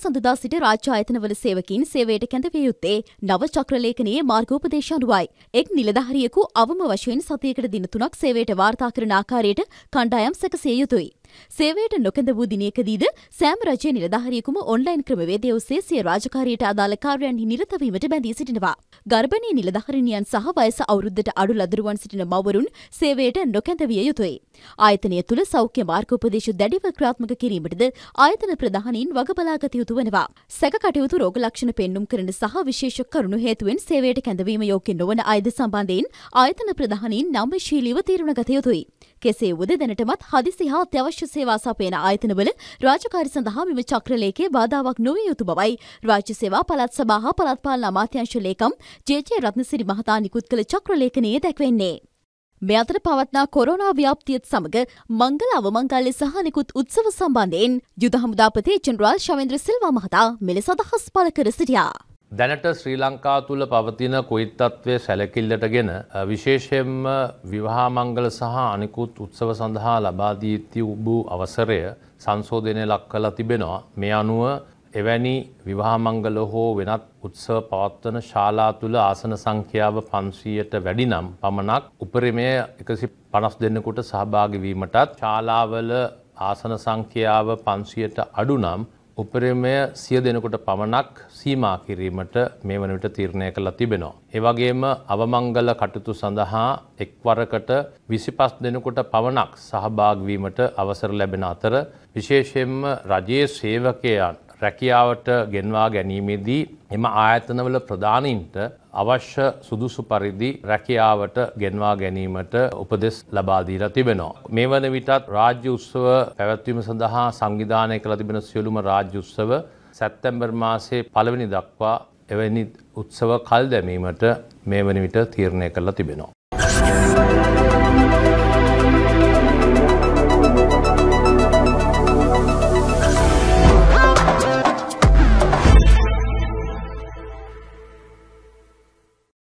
සඳදා සිට රාජ්‍යායතනවල සේවකින් සේවයට කැඳවිය යුත්තේ නව චක්‍රලේඛනයේ මාර්ගෝපදේශ අනුවයි. එක් නිලධාරියෙකු අවම වශයෙන් සතියකට දින තුනක් සේවයට වාර්තා කරන ආකාරයට කණ්ඩායම් සැකසිය යුතුයි. සේවයට නොකැඳ වූ දිනයකදීද සෑම රජය නිලධාරියකුම ඔන්ලයින් ක්‍රමවේදය ඔස්සේ සිය රාජකාරියට අදාළ කාර්යයන්හි නිරතවීමට බැඳී සිටිනවා. ගර්භණී නිලධාරිනියන් සහ වයස අවුරුද්දට අඩු ලදරුවන් සිටින මවරුන් සේවයට නොකැඳවිය යුතුයි. ආයතනය තුළ සෞඛ්‍ය මාර්ග උපදේශ දැඩිව ක්‍රාත්මක කිරීමටද ආයතන ප්‍රධානීන් වගබලාගත යුතු වනවා. සැකටයුතු රෝග ලක්ෂණ පෙන්නුම් කරන සහ විශේෂ කරුණු හේතුවෙන් සේවයට කැඳවීම යෝග්‍ය නොවන අයද සම්බන්ධයෙන් ආයතන ප්‍රධානීන් නම්ශීලීව තීරණ ගත යුතුයි. කෙසේ වුද දැනටමත් හදිසි හා අත්‍යවශ්‍ය සේවා සපයන ආයතනවල රාජකාරි සඳහා මෙම චක්‍රලේඛයේ බාධාවක් නොවිය යුතු බවයි රාජ්‍ය සේවා පළාත් සභා හා පළාත් පාලන අමාත්‍යාංශ ලේකම් ජේ.ජේ. රත්නසිරි මහතා නිකුත් කළ චක්‍රලේඛනයේ දැක්වෙන්නේ. මේ අතර පවත්නා කොරෝනා ව්‍යාප්තියත් සමග මංගල අවමංගල්‍ය සහ නිකුත් උත්සව සම්බන්ධයෙන් යුද හමුදාපති ජෙනරාල් ශවේන්ද්‍ර සිල්වා මහතා මෙලෙස අදහස් පළ කර සිටියා. දැනට ශ්‍රී ලංකා තුළ පවතින කොයිත්තත්වය සැලකිල්ලටගෙන විශේෂයෙන්ම විවාහමංගල සහ අනිකුත් උත්සව සඳහා ලබාදීත්ති වූ අවසරය සංශෝධනය ලක් කලා තිබෙනවා. මේ අනුව එවැනි විවාහමංගල හෝ වෙනත් උත්සව පවත්වන ශාලා තුළ ආසන සංඛ්‍යාව පන්සීයට වැඩි නම් පමණක් උපරිමය එකසි පනස් දෙන්නකුට සහභාගිවීමටත් ශාලාවල ආසන සංඛ්‍යාව පන්සියට අඩු නම් උපරිමය සිය දෙනකොට පමණක් සීමා කිරීමට මේ වන විට තීරණය කළා තිබෙනවා. එවගේම අවමංගල කටයුතු සඳහා එක්වරකට විසිපස් දෙනකොට පමණක් සහභාගවීමට අවසර ලැබෙන අතර විශේෂයෙන්ම රජයේ සේවකයන් රැකියාවට ගෙන්වා ගැනීමේදී එම ආයතනවල ප්‍රධානීන්ට අවශ්‍ය සුදුසු පරිදි රැකියාවට ගෙන්වා ගැනීමට උපදෙස් ලබා දීලා තිබෙනවා. මේ වන විටත් රාජ්‍ය උත්සව පැවැත්වීම සඳහා සංවිධානය කළ තිබෙන සියලුම රාජ්‍ය උත්සව සැප්තැම්බර් මාසයේ පළවෙනි දක්වා එවැනි උත්සව කල් දැමීමට මේ වන විට තීරණය කරලා තිබෙනවා.